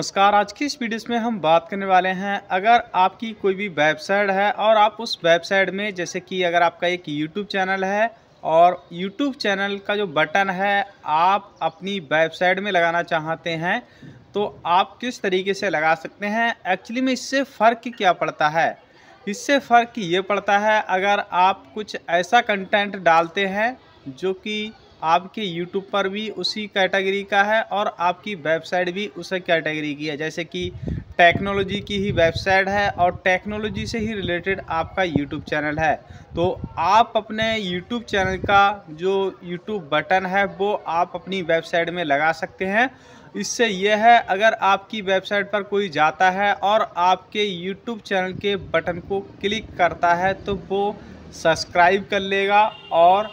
नमस्कार आज की इस वीडियो में हम बात करने वाले हैं अगर आपकी कोई भी वेबसाइट है और आप उस वेबसाइट में जैसे कि अगर आपका एक यूट्यूब चैनल है और यूट्यूब चैनल का जो बटन है आप अपनी वेबसाइट में लगाना चाहते हैं तो आप किस तरीके से लगा सकते हैं एक्चुअली में इससे फ़र्क क्या पड़ता है इससे फ़र्क ये पड़ता है अगर आप कुछ ऐसा कंटेंट डालते हैं जो कि आपके यूट्यूब पर भी उसी कैटेगरी का है और आपकी वेबसाइट भी उसी कैटेगरी की है जैसे कि टेक्नोलॉजी की ही वेबसाइट है और टेक्नोलॉजी से ही रिलेटेड आपका यूट्यूब चैनल है तो आप अपने यूट्यूब चैनल का जो यूट्यूब बटन है वो आप अपनी वेबसाइट में लगा सकते हैं इससे यह है अगर आपकी वेबसाइट पर कोई जाता है और आपके यूट्यूब चैनल के बटन को क्लिक करता है तो वो सब्सक्राइब कर लेगा और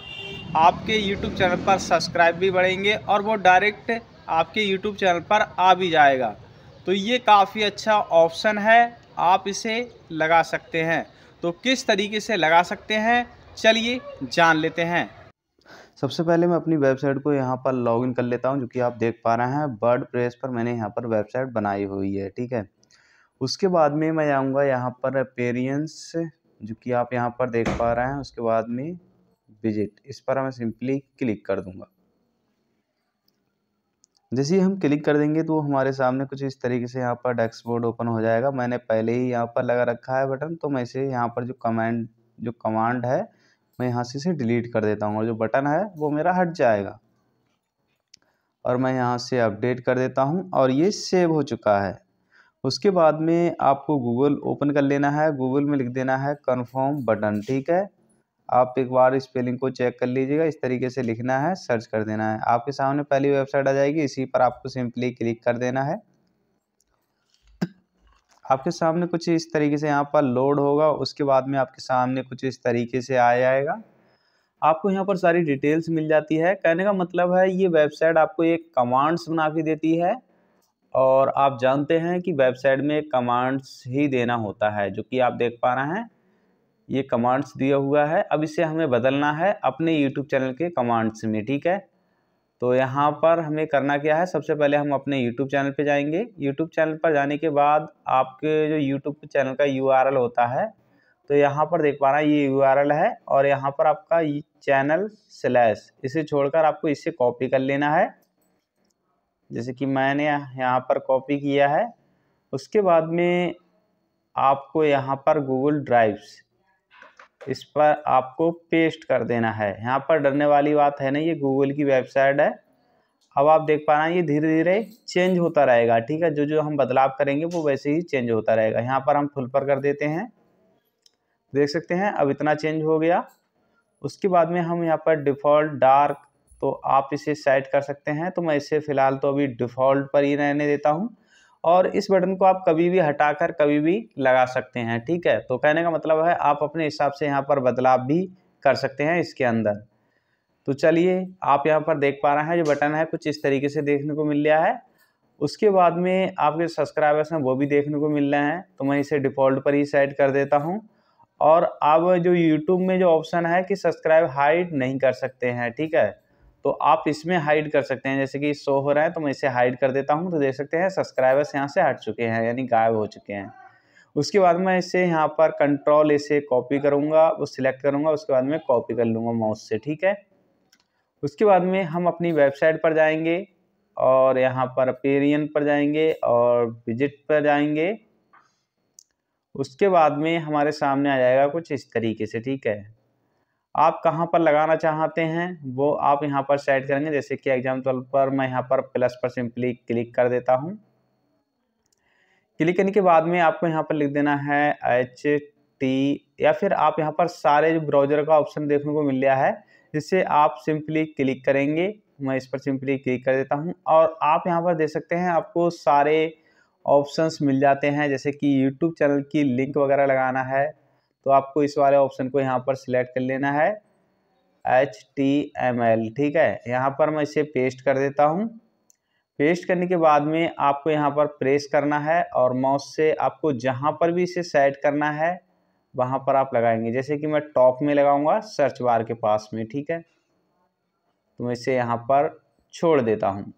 आपके यूट्यूब चैनल पर सब्सक्राइब भी बढ़ेंगे और वो डायरेक्ट आपके यूट्यूब चैनल पर आ भी जाएगा तो ये काफ़ी अच्छा ऑप्शन है आप इसे लगा सकते हैं तो किस तरीके से लगा सकते हैं चलिए जान लेते हैं सबसे पहले मैं अपनी वेबसाइट को यहाँ पर लॉगिन कर लेता हूँ जो कि आप देख पा रहे हैं बर्ड प्रेस पर मैंने यहाँ पर वेबसाइट बनाई हुई है ठीक है उसके बाद में मैं आऊँगा यहाँ पर पेरियंस जो कि आप यहाँ पर देख पा रहे हैं उसके बाद में विजिट इस पर मैं सिंपली क्लिक कर दूंगा जैसे ही हम क्लिक कर देंगे तो हमारे सामने कुछ इस तरीके से यहाँ पर डैशबोर्ड ओपन हो जाएगा मैंने पहले ही यहाँ पर लगा रखा है बटन तो मैं इसे यहाँ पर जो कमांड जो कमांड है मैं यहाँ से इसे डिलीट कर देता हूँ और जो बटन है वो मेरा हट जाएगा और मैं यहाँ से अपडेट कर देता हूँ और ये सेव हो चुका है उसके बाद में आपको गूगल ओपन कर लेना है गूगल में लिख देना है कन्फर्म बटन ठीक है आप एक बार स्पेलिंग को चेक कर लीजिएगा इस तरीके से लिखना है सर्च कर देना है आपके सामने पहली वेबसाइट आ जाएगी इसी पर आपको सिंपली क्लिक कर देना है आपके सामने कुछ इस तरीके से यहाँ पर लोड होगा उसके बाद में आपके सामने कुछ इस तरीके से आ जाएगा आपको यहाँ पर सारी डिटेल्स मिल जाती है कहने का मतलब है ये वेबसाइट आपको एक कमांड्स बना के देती है और आप जानते हैं कि वेबसाइट में कमांड्स ही देना होता है जो कि आप देख पा रहे हैं ये कमांड्स दिया हुआ है अब इसे हमें बदलना है अपने यूट्यूब चैनल के कमांड्स में ठीक है तो यहाँ पर हमें करना क्या है सबसे पहले हम अपने यूट्यूब चैनल पे जाएंगे यूट्यूब चैनल पर जाने के बाद आपके जो यूट्यूब चैनल का यू होता है तो यहाँ पर देख पा रहे हैं ये यू है और यहाँ पर आपका चैनल स्लैश इसे छोड़कर आपको इसे कॉपी कर लेना है जैसे कि मैंने यहाँ पर कॉपी किया है उसके बाद में आपको यहाँ पर गूगल ड्राइव्स इस पर आपको पेस्ट कर देना है यहाँ पर डरने वाली बात है ना ये गूगल की वेबसाइट है अब आप देख पा रहे हैं ये धीरे धीरे चेंज होता रहेगा ठीक है जो जो हम बदलाव करेंगे वो वैसे ही चेंज होता रहेगा यहाँ पर हम फुल पर कर देते हैं देख सकते हैं अब इतना चेंज हो गया उसके बाद में हम यहाँ पर डिफ़ॉल्ट डार्क तो आप इसे सेट कर सकते हैं तो मैं इसे फ़िलहाल तो अभी डिफ़ॉल्ट पर ही रहने देता हूँ और इस बटन को आप कभी भी हटाकर कभी भी लगा सकते हैं ठीक है तो कहने का मतलब है आप अपने हिसाब से यहाँ पर बदलाव भी कर सकते हैं इसके अंदर तो चलिए आप यहाँ पर देख पा रहे हैं जो बटन है कुछ इस तरीके से देखने को मिल गया है उसके बाद में आपके सब्सक्राइबर्स हैं वो भी देखने को मिल रहे हैं तो मैं इसे डिफ़ॉल्ट पर ही सेट कर देता हूँ और अब जो यूट्यूब में जो ऑप्शन है कि सब्सक्राइब हाइड नहीं कर सकते हैं ठीक है तो आप इसमें हाइड कर सकते हैं जैसे कि सो हो रहा है तो मैं इसे हाइड कर देता हूँ तो देख सकते हैं सब्सक्राइबर्स यहाँ से हट चुके हैं यानी गायब हो चुके हैं उसके बाद मैं इसे यहाँ पर कंट्रोल इसे कॉपी करूँगा वो सिलेक्ट करूँगा उसके बाद में कॉपी कर लूँगा माउस से ठीक है उसके बाद में हम अपनी वेबसाइट पर जाएंगे और यहाँ पर पेरियन पर जाएंगे और विजिट पर जाएंगे उसके बाद में हमारे सामने आ जाएगा कुछ इस तरीके से ठीक है आप कहाँ पर लगाना चाहते हैं वो आप यहाँ पर सेट करेंगे जैसे कि एग्जाम्पल पर मैं यहाँ पर प्लस पर सिंपली क्लिक कर देता हूँ क्लिक करने के बाद में आपको यहाँ पर लिख देना है एच टी या फिर आप यहाँ पर सारे जो ब्राउजर का ऑप्शन देखने को मिल गया है जिससे आप सिंपली क्लिक करेंगे मैं इस पर सिंपली क्लिक कर देता हूँ और आप यहाँ पर देख सकते हैं आपको सारे ऑप्शंस मिल जाते हैं जैसे कि यूट्यूब चैनल की लिंक वगैरह लगाना है तो आपको इस वाले ऑप्शन को यहाँ पर सिलेक्ट कर लेना है एच टी एम एल ठीक है यहाँ पर मैं इसे पेस्ट कर देता हूँ पेस्ट करने के बाद में आपको यहाँ पर प्रेस करना है और माउस से आपको जहाँ पर भी इसे सेट करना है वहाँ पर आप लगाएंगे जैसे कि मैं टॉप में लगाऊंगा सर्च बार के पास में ठीक है तो मैं इसे यहाँ पर छोड़ देता हूँ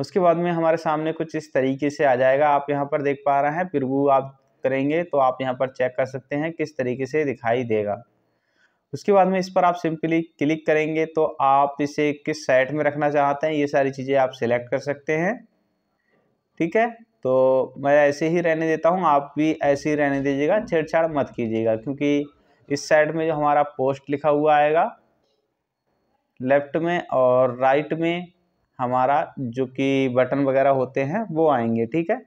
उसके बाद में हमारे सामने कुछ इस तरीके से आ जाएगा आप यहाँ पर देख पा रहे हैं फिर वो आप करेंगे तो आप यहाँ पर चेक कर सकते हैं किस तरीके से दिखाई देगा उसके बाद में इस पर आप सिंपली क्लिक करेंगे तो आप इसे किस साइट में रखना चाहते हैं ये सारी चीज़ें आप सिलेक्ट कर सकते हैं ठीक है तो मैं ऐसे ही रहने देता हूँ आप भी ऐसे ही रहने दीजिएगा छेड़छाड़ मत कीजिएगा क्योंकि इस साइड में जो हमारा पोस्ट लिखा हुआ आएगा लेफ्ट में और राइट में हमारा जो कि बटन वगैरह होते हैं वो आएंगे ठीक है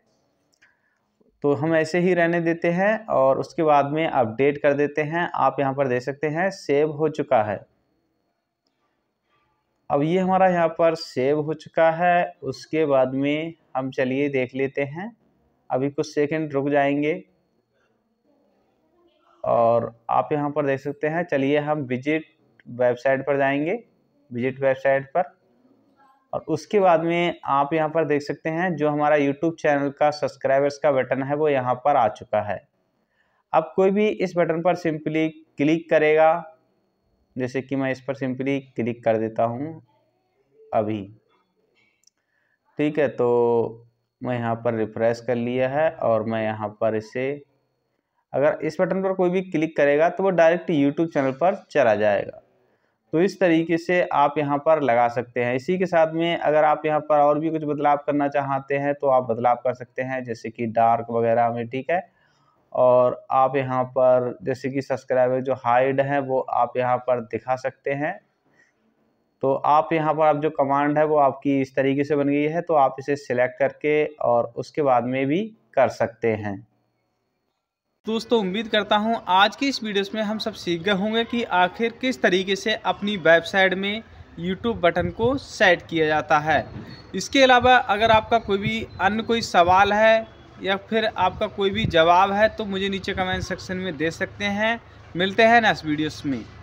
तो हम ऐसे ही रहने देते हैं और उसके बाद में अपडेट कर देते हैं आप यहाँ पर देख सकते हैं सेव हो चुका है अब ये हमारा यहाँ पर सेव हो चुका है उसके बाद में हम चलिए देख लेते हैं अभी कुछ सेकंड रुक जाएंगे और आप यहाँ पर देख सकते हैं चलिए हम विजिट वेबसाइट पर जाएंगे विजिट वेबसाइट पर और उसके बाद में आप यहाँ पर देख सकते हैं जो हमारा यूट्यूब चैनल का सब्सक्राइबर्स का बटन है वो यहाँ पर आ चुका है अब कोई भी इस बटन पर सिंपली क्लिक करेगा जैसे कि मैं इस पर सिंपली क्लिक कर देता हूँ अभी ठीक है तो मैं यहाँ पर रिफ्रेश कर लिया है और मैं यहाँ पर इसे अगर इस बटन पर कोई भी क्लिक करेगा तो वो डायरेक्ट यूट्यूब चैनल पर चला जाएगा तो इस तरीके से आप यहाँ पर लगा सकते हैं इसी के साथ में अगर आप यहाँ पर और भी कुछ बदलाव करना चाहते हैं तो आप बदलाव कर सकते हैं जैसे कि डार्क वगैरह में ठीक है और आप यहाँ पर जैसे कि सब्सक्राइबर जो हाइड है वो आप यहाँ पर दिखा सकते हैं तो आप यहाँ पर आप जो कमांड है वो आपकी इस तरीके से बन गई है तो आप इसे सिलेक्ट करके और उसके बाद में भी कर सकते हैं दोस्तों उम्मीद करता हूं आज की इस वीडियोस में हम सब सीख गए होंगे कि आखिर किस तरीके से अपनी वेबसाइट में यूट्यूब बटन को सेट किया जाता है इसके अलावा अगर आपका कोई भी अन्य कोई सवाल है या फिर आपका कोई भी जवाब है तो मुझे नीचे कमेंट सेक्शन में दे सकते हैं मिलते हैं नेक्स्ट वीडियोस में